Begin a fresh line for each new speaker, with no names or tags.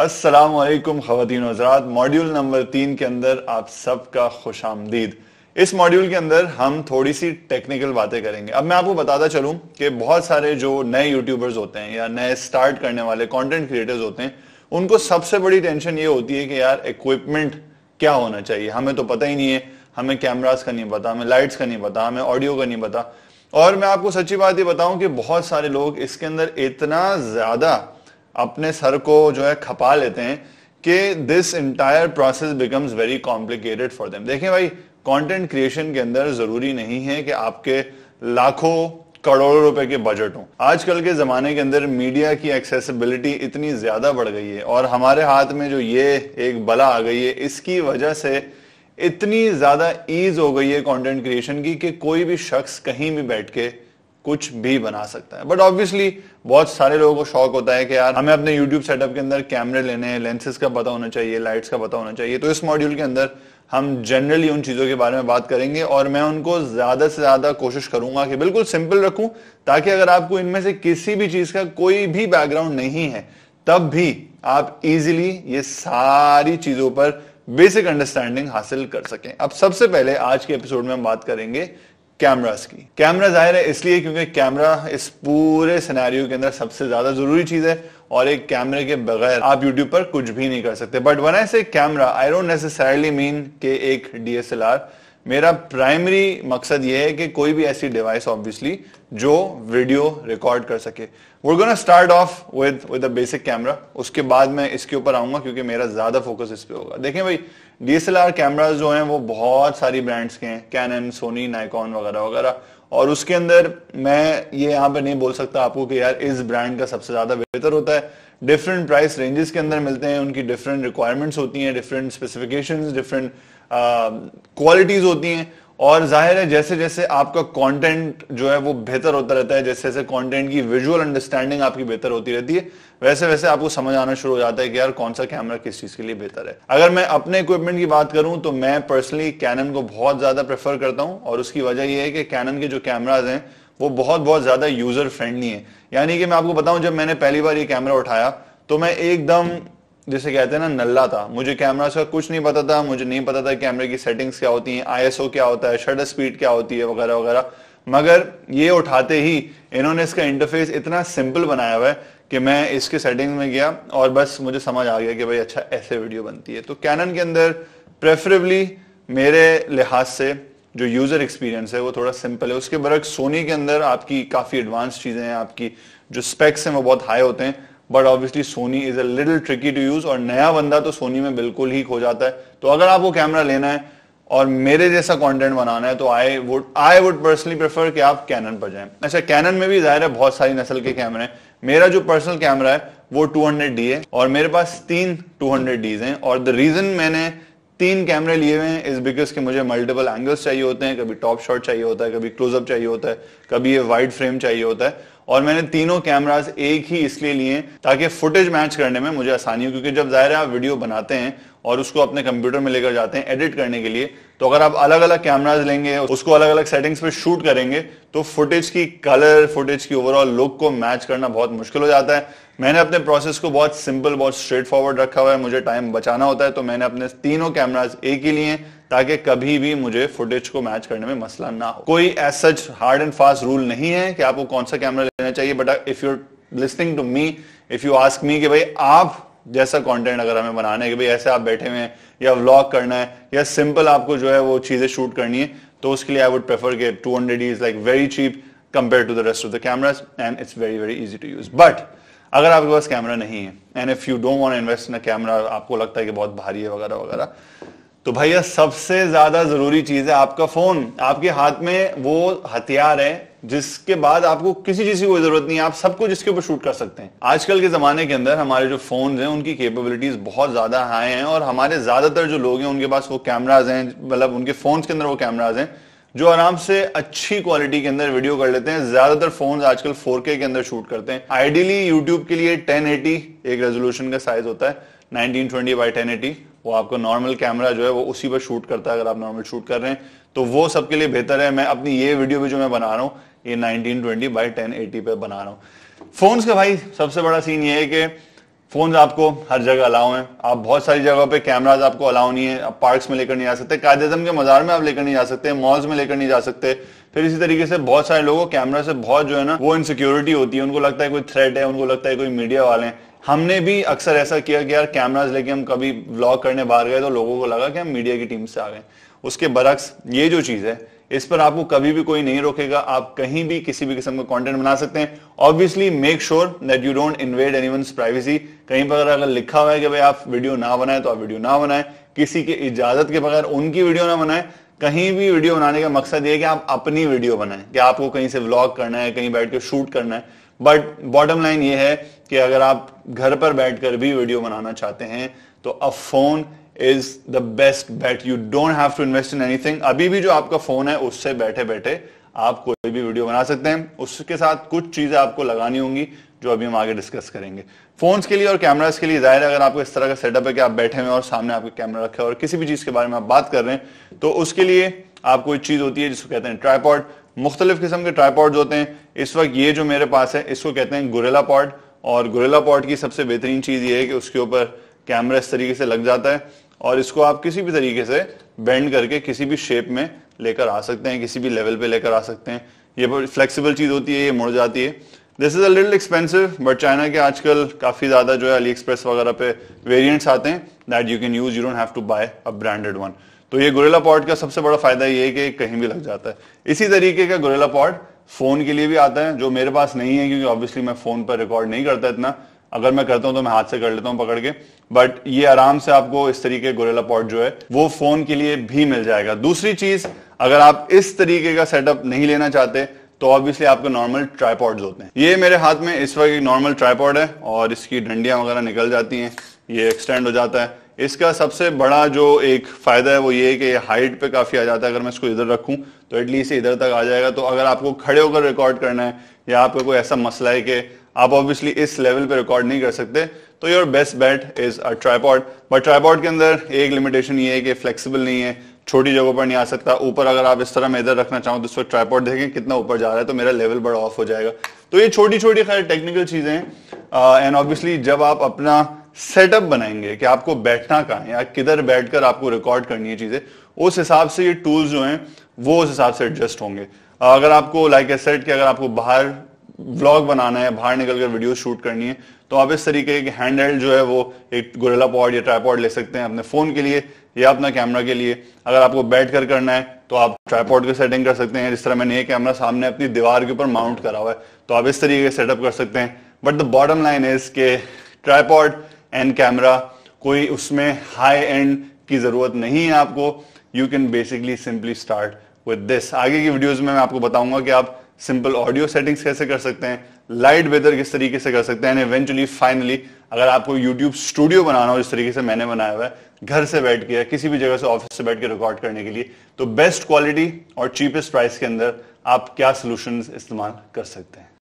असलम खातिन हजरात module number तीन के अंदर आप सबका खुश आमदीद इस मॉड्यूल के अंदर हम थोड़ी सी टेक्निकल बातें करेंगे अब मैं आपको बताता चलूं कि बहुत सारे जो नए यूट्यूबर्स होते हैं या नए स्टार्ट करने वाले कंटेंट क्रिएटर्स होते हैं उनको सबसे बड़ी टेंशन ये होती है कि यार इक्विपमेंट क्या होना चाहिए हमें तो पता ही नहीं है हमें कैमराज का नहीं पता हमें लाइट्स का नहीं पता हमें ऑडियो का नहीं पता और मैं आपको सच्ची बात ये बताऊं कि बहुत सारे लोग इसके अंदर इतना ज्यादा अपने सर को जो है खपा लेते हैं कि this entire process becomes very complicated for them देखें भाई कंटेंट क्रिएशन के अंदर जरूरी नहीं है कि आपके लाखों करोड़ों रुपए के बजट हो आजकल के जमाने के अंदर मीडिया की एक्सेसिबिलिटी इतनी ज्यादा बढ़ गई है और हमारे हाथ में जो ये एक बला आ गई है इसकी वजह से इतनी ज्यादा ईज हो गई है कंटेंट क्रिएशन की कि कोई भी शख्स कहीं भी बैठ के कुछ भी बना सकता है बट ऑब्वियसली बहुत सारे लोगों को शौक होता है कि यार हमें अपने यूट्यूब सेटअप के अंदर कैमरे लेने हैं लेंसेज का पता होना चाहिए लाइट्स का पता होना चाहिए तो इस मॉड्यूल के अंदर हम जनरली उन चीज़ों के बारे में बात करेंगे और मैं उनको ज़्यादा से ज़्यादा कोशिश करूंगा कि बिल्कुल सिंपल रखूं ताकि अगर आपको इनमें से किसी भी चीज़ का कोई भी बैकग्राउंड नहीं है तब भी आप इजिली ये सारी चीज़ों पर बेसिक अंडरस्टैंडिंग हासिल कर सकें अब सबसे पहले आज के एपिसोड में हम बात करेंगे कैमरास की कैमरा जाहिर है इसलिए क्योंकि कैमरा इस पूरे सिनेरियो के अंदर सबसे ज्यादा जरूरी चीज है और एक कैमरे के बगैर आप यूट्यूब पर कुछ भी नहीं कर सकते but when I say camera I don't necessarily mean के एक डीएसएलआर मेरा प्राइमरी मकसद यह है कि कोई भी ऐसी डिवाइस ऑब्वियसली जो वीडियो रिकॉर्ड कर सके we're gonna start off with with basic camera उसके बाद मैं इसके ऊपर आऊंगा क्योंकि मेरा ज्यादा फोकस इस पे होगा देखें भाई डीएसएलआर कैमराज जो हैं वो बहुत सारी ब्रांड्स के हैं कैनन सोनी नाइकॉन वगैरह वगैरह और उसके अंदर मैं ये यहाँ पर नहीं बोल सकता आपको कि यार इस ब्रांड का सबसे ज्यादा बेहतर होता है डिफरेंट प्राइस रेंजेस के अंदर मिलते हैं उनकी डिफरेंट रिक्वायरमेंट्स होती हैं डिफरेंट स्पेसिफिकेशन डिफरेंट क्वालिटीज होती हैं और जाहिर है जैसे जैसे आपका कंटेंट जो है वो बेहतर होता रहता है जैसे जैसे कंटेंट की विजुअल अंडरस्टैंडिंग आपकी बेहतर होती रहती है वैसे वैसे आपको समझ आना शुरू हो जाता है कि यार कौन सा कैमरा किस चीज़ के लिए बेहतर है अगर मैं अपने इक्विपमेंट की बात करूं तो मैं पर्सनली कैनन को बहुत ज़्यादा प्रेफर करता हूं और उसकी वजह यह है कि कैनन के जो कैमराज हैं वो बहुत बहुत ज़्यादा यूज़र फ्रेंडली है यानी कि मैं आपको बताऊं जब मैंने पहली बार ये कैमरा उठाया तो मैं एकदम जिसे कहते हैं ना नल्ला था मुझे कैमरा से कुछ नहीं पता था मुझे नहीं पता था कैमरे की सेटिंग्स क्या होती हैं आईएसओ क्या होता है शटर स्पीड क्या होती है वगैरह वगैरह मगर ये उठाते ही इन्होंने इसका इंटरफेस इतना सिंपल बनाया हुआ है कि मैं इसके सेटिंग्स में गया और बस मुझे समझ आ गया कि भाई अच्छा ऐसे वीडियो बनती है तो कैनन के अंदर प्रेफरेबली मेरे लिहाज से जो यूजर एक्सपीरियंस है वो थोड़ा सिंपल है उसके बरक सोनी के अंदर आपकी काफी एडवांस चीजें हैं आपकी जो स्पेक्स हैं वो बहुत हाई होते हैं but obviously Sony is a little tricky to use और नया बंदा तो सोनी में बिल्कुल ही खो जाता है तो अगर आपको कैमरा लेना है और मेरे जैसा कंटेंट बनाना है तो I would I would personally prefer कि आप कैनन पर जाएं अच्छा कैनन में भी जाहिर है बहुत सारी नस्ल के कैमरे हैं मेरा जो पर्सनल कैमरा है वो 200D है और मेरे पास तीन 200Ds हैं और द रीजन मैंने तीन कैमरे लिए हुए हैं इज बिकॉज कि मुझे मल्टीपल एंगल्स चाहिए होते हैं कभी टॉप शॉट चाहिए होता है कभी क्लोजअप चाहिए होता है कभी ये वाइड फ्रेम चाहिए होता है और मैंने तीनों कैमराज एक ही इसलिए लिए ताकि फुटेज मैच करने में मुझे आसानी हो क्योंकि जब जाहिर है आप वीडियो बनाते हैं और उसको अपने कंप्यूटर में लेकर जाते हैं एडिट करने के लिए तो अगर आप अलग अलग कैमराज लेंगे उसको अलग अलग सेटिंग्स पे शूट करेंगे तो फुटेज की कलर फुटेज की ओवरऑल लुक को मैच करना बहुत मुश्किल हो जाता है मैंने अपने प्रोसेस को बहुत सिंपल बहुत स्ट्रेट फॉरवर्ड रखा हुआ है मुझे टाइम बचाना होता है तो मैंने अपने तीनों कैमराज एक ही लिए ताकि कभी भी मुझे फुटेज को मैच करने में मसला ना हो कोई as such hard and fast rule नहीं है कि आपको कौन सा कैमरा करना चाहिए but if you listening to me if you ask me कि भाई आप जैसा कंटेंट अगर हमें बनाना है कि भाई ऐसे आप बैठे हुए हैं या व्लॉग करना है या सिंपल आपको जो है वो चीजें शूट करनी है तो उसके लिए आई वुड प्रेफर के two hundred is like very cheap compare to the rest of the cameras and it's very very easy to use but अगर आपके पास कैमरा नहीं है and if you don't want invest in camera आपको लगता है कि बहुत भारी है वगैरह वगैरह तो भैया सबसे ज्यादा जरूरी चीज है आपका फोन आपके हाथ में वो हथियार है जिसके बाद आपको किसी चीज की कोई जरूरत नहीं है आप सब कुछ इसके ऊपर शूट कर सकते हैं आजकल के जमाने के अंदर हमारे जो फोन हैं उनकी कैपेबिलिटीज बहुत ज्यादा हाई हैं और हमारे ज्यादातर जो लोग हैं उनके पास वो कैमराज हैं मतलब उनके फोन के अंदर वो कैमराज हैं जो आराम से अच्छी क्वालिटी के अंदर वीडियो कर लेते हैं ज्यादातर फोन आजकल फोर के अंदर शूट करते हैं आइडियली यूट्यूब के लिए टेन एक रेजोल्यूशन का साइज होता है 1920 बाय 1080 वो आपका नॉर्मल कैमरा जो है वो उसी पर शूट करता है अगर आप नॉर्मल शूट कर रहे हैं तो वो सबके लिए बेहतर है मैं अपनी ये वीडियो भी जो मैं बना रहा हूँ ये 1920 बाय 1080 पे बना रहा हूँ फोन्स का भाई सबसे बड़ा सीन ये है कि फोन्स आपको हर जगह अलाउ हैं आप बहुत सारी जगह पे कैमराज आपको अलाउ नहीं है आप पार्क्स में लेकर नहीं जा सकते कायदे आजम के मजार में आप लेकर नहीं जा सकते मॉल्स में लेकर नहीं जा सकते फिर इसी तरीके से बहुत सारे लोगों कैमरा से बहुत जो है ना वो इनसिक्योरिटी होती है उनको लगता है कोई थ्रेट है उनको लगता है कोई मीडिया वाले हैं हमने भी अक्सर ऐसा किया कि यार कैमराज लेके हम कभी व्लॉग करने बाहर गए तो लोगों को लगा कि हम मीडिया की टीम से आ गए उसके बरक्स ये जो चीज़ है इस पर आपको कभी भी कोई नहीं रोकेगा आप कहीं भी किसी भी किस्म का कंटेंट बना सकते हैं obviously make sure that you don't invade anyone's privacy कहीं पर अगर लिखा हुआ है कि भाई आप वीडियो ना बनाए तो आप वीडियो ना बनाए किसी की इजाजत के बगैर उनकी वीडियो ना बनाए कहीं भी वीडियो बनाने का मकसद ये है कि आप अपनी वीडियो बनाएं कि आपको कहीं से व्लॉग करना है कहीं बैठ के शूट करना है बट बॉटम लाइन ये है कि अगर आप घर पर बैठकर भी वीडियो बनाना चाहते हैं तो a phone is the best bet you don't have to invest in anything अभी भी जो आपका फोन है उससे बैठे बैठे आप कोई भी वीडियो बना सकते हैं उसके साथ कुछ चीजें आपको लगानी होंगी जो अभी हम आगे डिस्कस करेंगे फोन्स के लिए और कैमराज के लिए जाहिर है अगर आपको इस तरह का सेटअप है कि आप बैठे हुए और सामने आपके कैमरा रखा है और किसी भी चीज के बारे में आप बात कर रहे हैं तो उसके लिए आपको एक चीज होती है जिसको कहते हैं ट्राईपॉड मुख्तलिफ किस्म के ट्राईपॉड होते हैं इस वक्त ये जो मेरे पास है इसको कहते हैं गुरेला पॉड और गुरेला पॉड की सबसे बेहतरीन चीज ये है कि उसके ऊपर कैमरा इस तरीके से लग जाता है और इसको आप किसी भी तरीके से बेंड करके किसी भी शेप में लेकर आ सकते हैं किसी भी लेवल पे लेकर आ सकते हैं ये फ्लेक्सिबल चीज़ होती है ये मुड़ जाती है this is a little expensive but China के आजकल काफ़ी ज़्यादा जो है अली एक्सप्रेस वगैरह पे वेरियंट्स आते हैं that you can use you don't have to buy a branded one तो ये गोरेला पॉड का सबसे बड़ा फायदा ये है कि कहीं भी लग जाता है इसी तरीके का गोरेला पॉड फोन के लिए भी आता है जो मेरे पास नहीं है क्योंकि ऑब्वियसली मैं फोन पर रिकॉर्ड नहीं करता इतना अगर मैं करता हूं तो मैं हाथ से कर लेता हूं पकड़ के बट ये आराम से आपको इस तरीके गोरेला पॉट जो है वो फोन के लिए भी मिल जाएगा दूसरी चीज अगर आप इस तरीके का सेटअप नहीं लेना चाहते तो ऑब्वियसली आपके नॉर्मल ट्राईपॉड होते हैं ये मेरे हाथ में इस वक्त एक नॉर्मल ट्राईपॉड है और इसकी डंडियां वगैरह निकल जाती हैं ये एक्सटेंड हो जाता है इसका सबसे बड़ा जो एक फायदा है वो ये है कि हाइट पे काफी आ जाता है अगर मैं इसको इधर रखूं तो एटलीस्ट इधर तक आ जाएगा तो अगर आपको खड़े होकर रिकॉर्ड करना है या आपका कोई ऐसा मसला है कि आप ऑब्वियसली इस लेवल पे रिकॉर्ड नहीं कर सकते तो your best bet is a tripod but tripod के अंदर एक लिमिटेशन ये है कि फ्लेक्सिबल नहीं है छोटी जगहों पर नहीं आ सकता ऊपर अगर आप इस तरह में इधर रखना चाहो तो उस पर ट्राईपॉड देखें कितना ऊपर जा रहा है तो मेरा लेवल बड़ा ऑफ हो जाएगा तो ये छोटी छोटी खैर टेक्निकल चीजें हैं एंड uh, ऑब्वियसली जब आप अपना सेटअप बनाएंगे कि आपको बैठना कहाँ या किधर बैठकर आपको रिकॉर्ड करनी है चीजें उस हिसाब से ये टूल्स जो हैं वो उस हिसाब से एडजस्ट होंगे uh, अगर आपको लाइक ए सेट कि अगर आपको बाहर व्लॉग बनाना है बाहर निकलकर वीडियो शूट करनी है तो आप इस तरीके के हैंड हेल्ड जो है वो एक गोरेला पॉड या ट्राईपॉड ले सकते हैं अपने फोन के लिए या अपना कैमरा के लिए अगर आपको बैठ कर करना है तो आप ट्राईपॉड की सेटिंग कर सकते हैं जिस तरह मैंने ये कैमरा सामने अपनी दीवार के ऊपर माउंट करा हुआ है तो आप इस तरीके से सेटअप कर सकते हैं but the bottom line is के ट्राईपॉड एंड कैमरा कोई उसमें हाई एंड की जरूरत नहीं है आपको you can basically simply start with this आगे की वीडियोज में मैं आपको बताऊंगा कि आप सिंपल ऑडियो सेटिंग्स कैसे कर सकते हैं लाइट वेदर किस तरीके से कर सकते हैं एंड इवेंचुअली फाइनली अगर आपको यूट्यूब स्टूडियो बनाना हो जिस तरीके से मैंने बनाया हुआ है घर से बैठ के या किसी भी जगह से ऑफिस से बैठ के रिकॉर्ड करने के लिए तो बेस्ट क्वालिटी और चीपेस्ट प्राइस के अंदर आप क्या सोल्यूशन इस्तेमाल कर सकते हैं